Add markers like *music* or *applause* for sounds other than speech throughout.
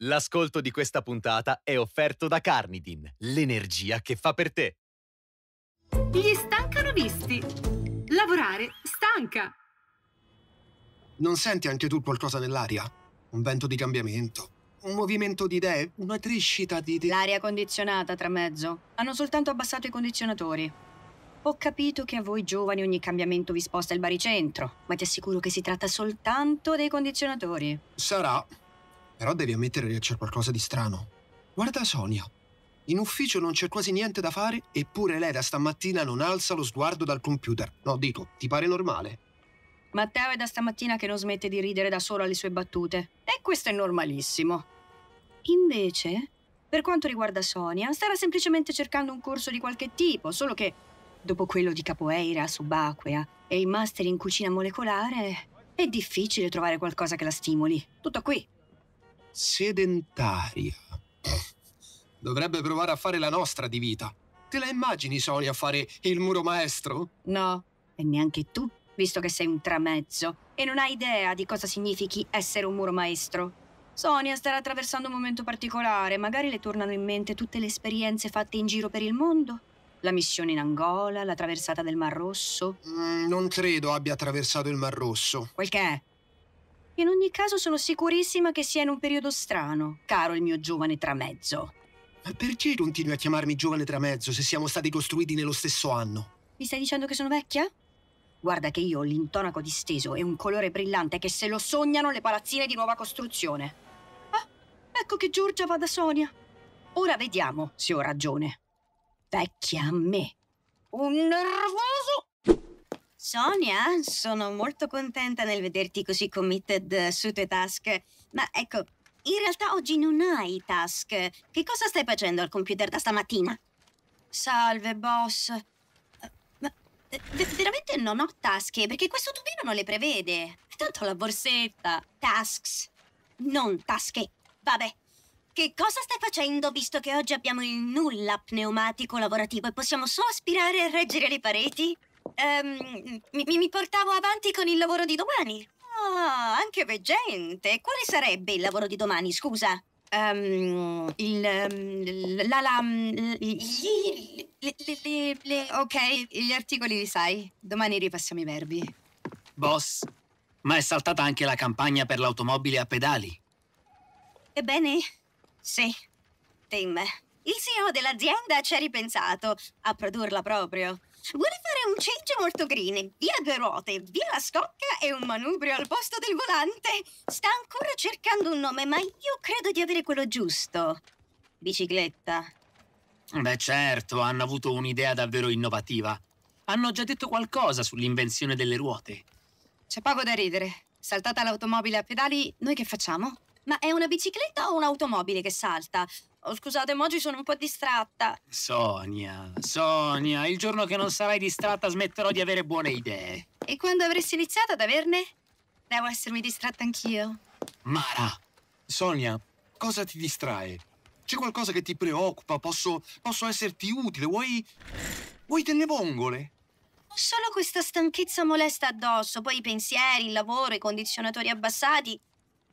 L'ascolto di questa puntata è offerto da Carnidin, l'energia che fa per te. Gli stancano visti. Lavorare stanca. Non senti anche tu qualcosa nell'aria? Un vento di cambiamento, un movimento di idee, una crescita di idee. L'aria condizionata tra mezzo. Hanno soltanto abbassato i condizionatori. Ho capito che a voi giovani ogni cambiamento vi sposta il baricentro, ma ti assicuro che si tratta soltanto dei condizionatori. Sarà. Però devi ammettere che c'è qualcosa di strano. Guarda Sonia. In ufficio non c'è quasi niente da fare, eppure lei da stamattina non alza lo sguardo dal computer. No, dico, ti pare normale? Matteo è da stamattina che non smette di ridere da solo alle sue battute. E questo è normalissimo. Invece, per quanto riguarda Sonia, starà semplicemente cercando un corso di qualche tipo, solo che dopo quello di capoeira subacquea e i master in cucina molecolare, è difficile trovare qualcosa che la stimoli. Tutto qui sedentaria. Dovrebbe provare a fare la nostra di vita. Te la immagini, Sonia, a fare il muro maestro? No, e neanche tu, visto che sei un tramezzo e non hai idea di cosa significhi essere un muro maestro. Sonia starà attraversando un momento particolare, magari le tornano in mente tutte le esperienze fatte in giro per il mondo. La missione in Angola, la traversata del Mar Rosso. Mm, non credo abbia attraversato il Mar Rosso. Quel che è? In ogni caso sono sicurissima che sia in un periodo strano, caro il mio giovane tramezzo. Ma perché continui a chiamarmi giovane tramezzo se siamo stati costruiti nello stesso anno? Mi stai dicendo che sono vecchia? Guarda che io ho l'intonaco disteso e un colore brillante che se lo sognano le palazzine di nuova costruzione. Ah, ecco che Giorgia va da Sonia. Ora vediamo se ho ragione. Vecchia a me. Un nervoso! Sonia, sono molto contenta nel vederti così committed su tue task. Ma ecco, in realtà oggi non hai task. Che cosa stai facendo al computer da stamattina? Salve, boss. Eh, ma eh, veramente non ho tasche, perché questo tubino non le prevede. È Tanto la borsetta. Tasks, non tasche. Vabbè. Che cosa stai facendo visto che oggi abbiamo il nulla pneumatico lavorativo e possiamo solo aspirare e reggere le pareti? ehm, mi, mi portavo avanti con il lavoro di domani. Ah, anche veggente. Quale sarebbe il lavoro di domani, scusa? Um, il, um, la, la, mm, gli, le, le, le, ok, gli articoli li sai. Domani ripassiamo i verbi. Boss, ma è saltata anche la campagna per l'automobile a pedali. Ebbene, sì. Tim, il CEO dell'azienda ci ha ripensato a produrla proprio. Vuole fare un change molto green, via due ruote, via la scocca e un manubrio al posto del volante. Sta ancora cercando un nome, ma io credo di avere quello giusto. Bicicletta. Beh certo, hanno avuto un'idea davvero innovativa. Hanno già detto qualcosa sull'invenzione delle ruote. C'è poco da ridere. Saltata l'automobile a pedali, noi che facciamo? Ma è una bicicletta o un'automobile che salta? Oh, scusate, ma oggi sono un po' distratta. Sonia, Sonia, il giorno che non sarai distratta smetterò di avere buone idee. E quando avresti iniziato ad averne? Devo essermi distratta anch'io. Mara! Sonia, cosa ti distrae? C'è qualcosa che ti preoccupa? Posso, posso esserti utile? Vuoi... vuoi delle vongole? Ho Solo questa stanchezza molesta addosso, poi i pensieri, il lavoro, i condizionatori abbassati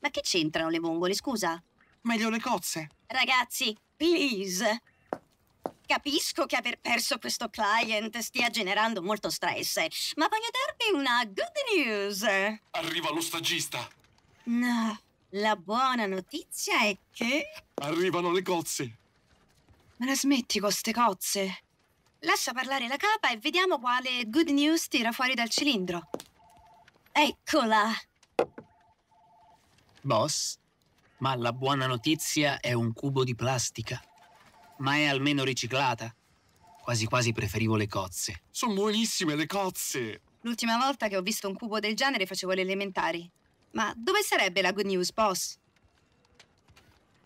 ma che c'entrano le vongole, scusa? Meglio le cozze. Ragazzi, please. Capisco che aver perso questo client stia generando molto stress, ma voglio darvi una good news. Arriva lo stagista. No, la buona notizia è che... Arrivano le cozze. Ma la smetti con ste cozze? Lascia parlare la capa e vediamo quale good news tira fuori dal cilindro. Eccola! Boss, ma la buona notizia è un cubo di plastica. Ma è almeno riciclata. Quasi quasi preferivo le cozze. Sono buonissime le cozze! L'ultima volta che ho visto un cubo del genere facevo le elementari. Ma dove sarebbe la good news, boss?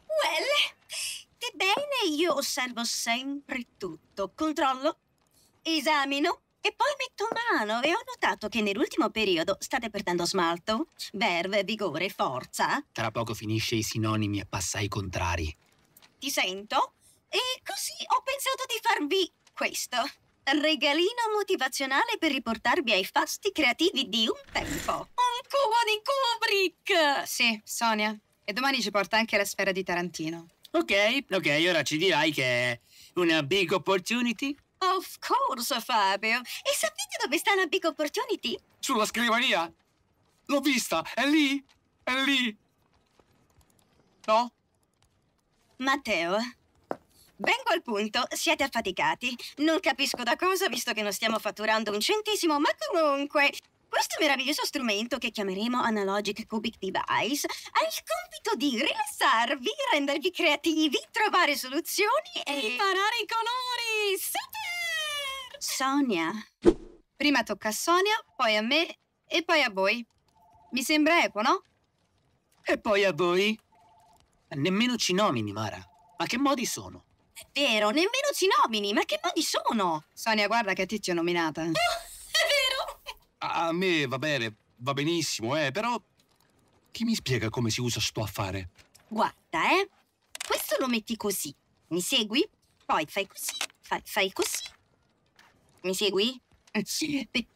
Well, ebbene, io osservo sempre tutto. Controllo, esamino e poi metto mano e ho notato che nell'ultimo periodo state perdendo smalto, verve, vigore, forza. Tra poco finisce i sinonimi e passa ai contrari. Ti sento? E così ho pensato di farvi questo. Regalino motivazionale per riportarvi ai fasti creativi di un tempo. Un cubo di Kubrick! Sì, Sonia. E domani ci porta anche la sfera di Tarantino. Ok, ok, ora ci dirai che è una big opportunity. Of course, Fabio. E sapete dove sta la Big Opportunity? Sulla scrivania. L'ho vista. È lì. È lì. No? Matteo, vengo al punto. Siete affaticati. Non capisco da cosa, visto che non stiamo fatturando un centesimo, ma comunque... Questo meraviglioso strumento, che chiameremo Analogic Cubic Device, ha il compito di rilassarvi, rendervi creativi, trovare soluzioni e... Imparare i colori! Super! Sonia. Prima tocca a Sonia, poi a me e poi a voi. Mi sembra equo, no? E poi a voi? Nemmeno ci nomini, Mara. Ma che modi sono? È vero, nemmeno ci nomini, ma che modi sono? Sonia, guarda che a te ti ho nominata. Oh, *laughs* è vero! A me va bene, va benissimo, eh, però... Chi mi spiega come si usa sto affare? Guarda, eh. Questo lo metti così. Mi segui? Poi fai così, fai, fai così, mi segui? Eh, sì. Poi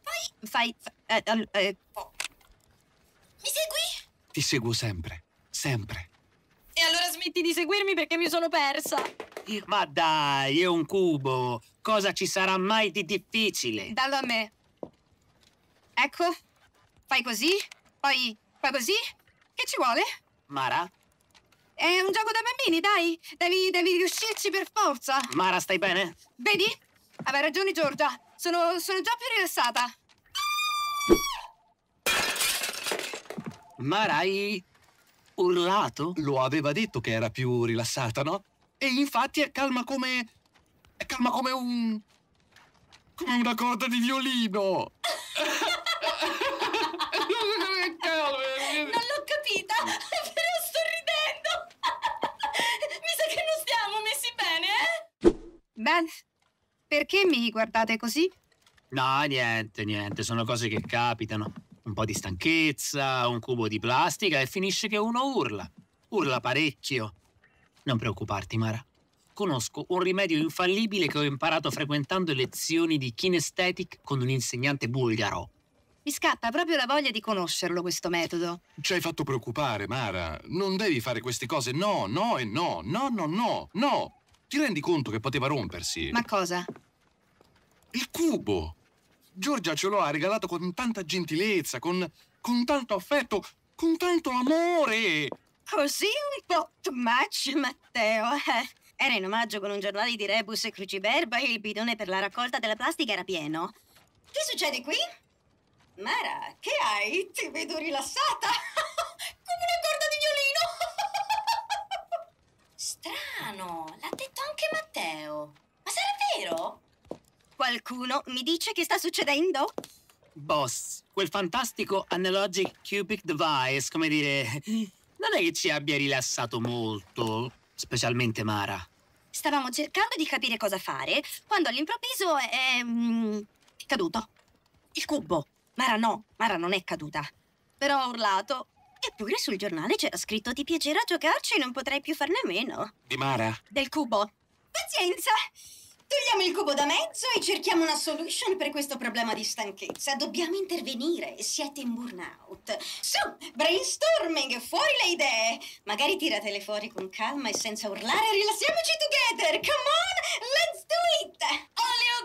fai... Eh, eh, oh. mi segui? Ti seguo sempre, sempre. E allora smetti di seguirmi perché mi sono persa. Ma dai, è un cubo. Cosa ci sarà mai di difficile? Dallo a me. Ecco, fai così, poi, poi così. Che ci vuole? Mara? È un gioco da bambini, dai. Devi, devi riuscirci per forza. Mara, stai bene? Vedi? Aveva ragione Giorgia, sono, sono già più rilassata. Marai urlato? Lo aveva detto che era più rilassata, no? E infatti è calma come... è calma come un... come una corda di violino! *laughs* non l'ho capita, *laughs* però sto ridendo! *laughs* Mi sa che non stiamo messi bene, eh? Beh, perché mi guardate così? No, niente, niente, sono cose che capitano. Un po' di stanchezza, un cubo di plastica e finisce che uno urla. Urla parecchio. Non preoccuparti, Mara. Conosco un rimedio infallibile che ho imparato frequentando lezioni di kinesthetic con un insegnante bulgaro. Mi scatta proprio la voglia di conoscerlo questo metodo. Ci hai fatto preoccupare, Mara. Non devi fare queste cose. No, no e no. No, no, no. No. Ti rendi conto che poteva rompersi? Ma cosa? Il cubo! Giorgia ce lo ha regalato con tanta gentilezza, con, con tanto affetto, con tanto amore! Così un po' too much, Matteo. *laughs* Era in omaggio con un giornale di rebus e cruciverba e il bidone per la raccolta della plastica era pieno. Che succede qui? Mara, che hai? Ti vedo rilassata! *laughs* Come una corda di violino! strano, l'ha detto anche Matteo. Ma sarà vero? Qualcuno mi dice che sta succedendo? Boss, quel fantastico analogic cubic device, come dire, non è che ci abbia rilassato molto, specialmente Mara. Stavamo cercando di capire cosa fare quando all'improvviso è... Mm, caduto. Il cubo. Mara no, Mara non è caduta. Però ha urlato, Eppure sul giornale c'era scritto ti piacerà giocarci, e non potrai più farne a meno. Di Mara? Del cubo. Pazienza! Togliamo il cubo da mezzo e cerchiamo una solution per questo problema di stanchezza. Dobbiamo intervenire, siete in burnout. Su, brainstorming, fuori le idee. Magari tiratele fuori con calma e senza urlare. Rilassiamoci together, come on, let's do it! Olio you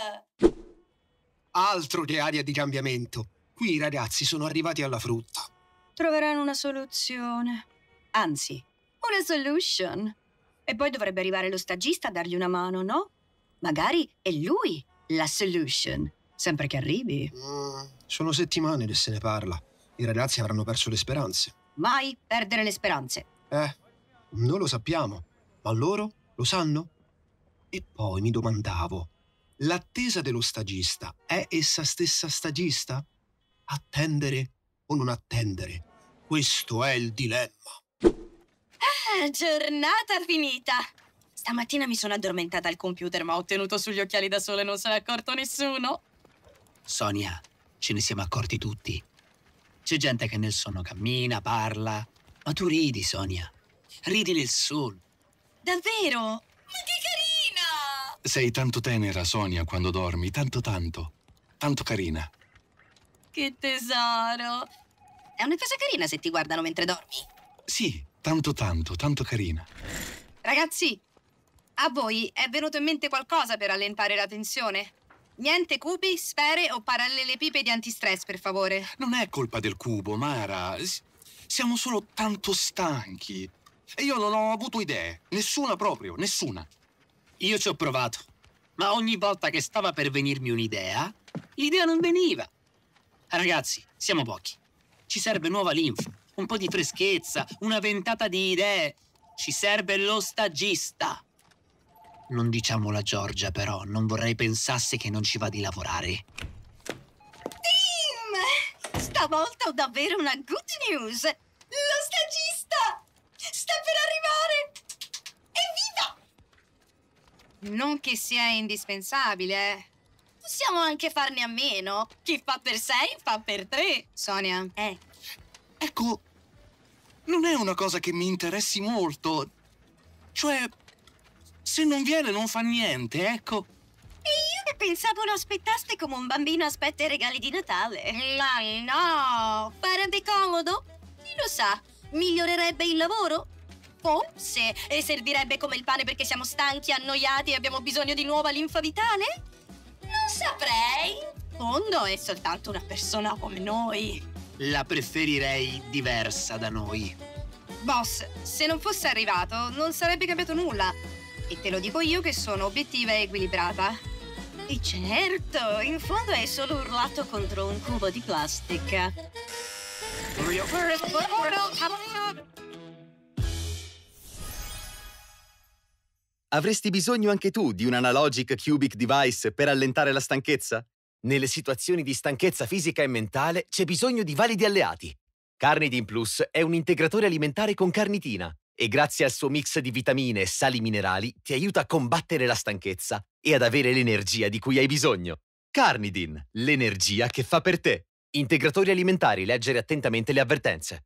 can eat! Altro che aria di cambiamento qui i ragazzi sono arrivati alla frutta. Troveranno una soluzione. Anzi, una solution. E poi dovrebbe arrivare lo stagista a dargli una mano, no? Magari è lui la solution, sempre che arrivi. Mm, sono settimane che se ne parla. I ragazzi avranno perso le speranze. Mai perdere le speranze. Eh, noi lo sappiamo, ma loro lo sanno? E poi mi domandavo, l'attesa dello stagista è essa stessa stagista? attendere o non attendere. Questo è il dilemma. Ah, giornata finita. Stamattina mi sono addormentata al computer, ma ho tenuto sugli occhiali da sole e non se ne è accorto nessuno. Sonia, ce ne siamo accorti tutti. C'è gente che nel sonno cammina, parla, ma tu ridi, Sonia. Ridi nel sole. Davvero? Ma che carina! Sei tanto tenera, Sonia, quando dormi, tanto tanto. Tanto carina. Che tesoro! È una cosa carina se ti guardano mentre dormi. Sì, tanto tanto, tanto carina. Ragazzi, a voi è venuto in mente qualcosa per allentare la tensione? Niente cubi, sfere o parallelepipedi antistress, per favore. Non è colpa del cubo, Mara. S siamo solo tanto stanchi. E io non ho avuto idee. Nessuna proprio, nessuna. Io ci ho provato. Ma ogni volta che stava per venirmi un'idea, l'idea non veniva. Ah, ragazzi, siamo pochi. Ci serve nuova linfa, un po' di freschezza, una ventata di idee. Ci serve lo stagista. Non diciamolo a Giorgia, però, non vorrei pensasse che non ci va di lavorare. Tim! Stavolta ho davvero una good news! Lo stagista sta per arrivare! Evviva! Non che sia indispensabile, eh. Possiamo anche farne a meno. Chi fa per sei fa per tre, Sonia. Eh. Ecco, non è una cosa che mi interessi molto. Cioè, se non viene non fa niente, ecco. E io che pensavo lo aspettaste come un bambino aspetta i regali di Natale. Ma no, farebbe comodo. Chi lo sa, migliorerebbe il lavoro? Forse, e servirebbe come il pane perché siamo stanchi, annoiati e abbiamo bisogno di nuova linfa vitale? Non saprei. In fondo è soltanto una persona come noi. La preferirei diversa da noi. Boss, se non fosse arrivato, non sarebbe cambiato nulla. E te lo dico io che sono obiettiva e equilibrata. E certo, in fondo è solo urlato contro un cubo di plastica. Avresti bisogno anche tu di un analogic cubic device per allentare la stanchezza? Nelle situazioni di stanchezza fisica e mentale c'è bisogno di validi alleati. Carnidin Plus è un integratore alimentare con carnitina e grazie al suo mix di vitamine e sali minerali ti aiuta a combattere la stanchezza e ad avere l'energia di cui hai bisogno. Carnidin, l'energia che fa per te. Integratori alimentari, leggere attentamente le avvertenze.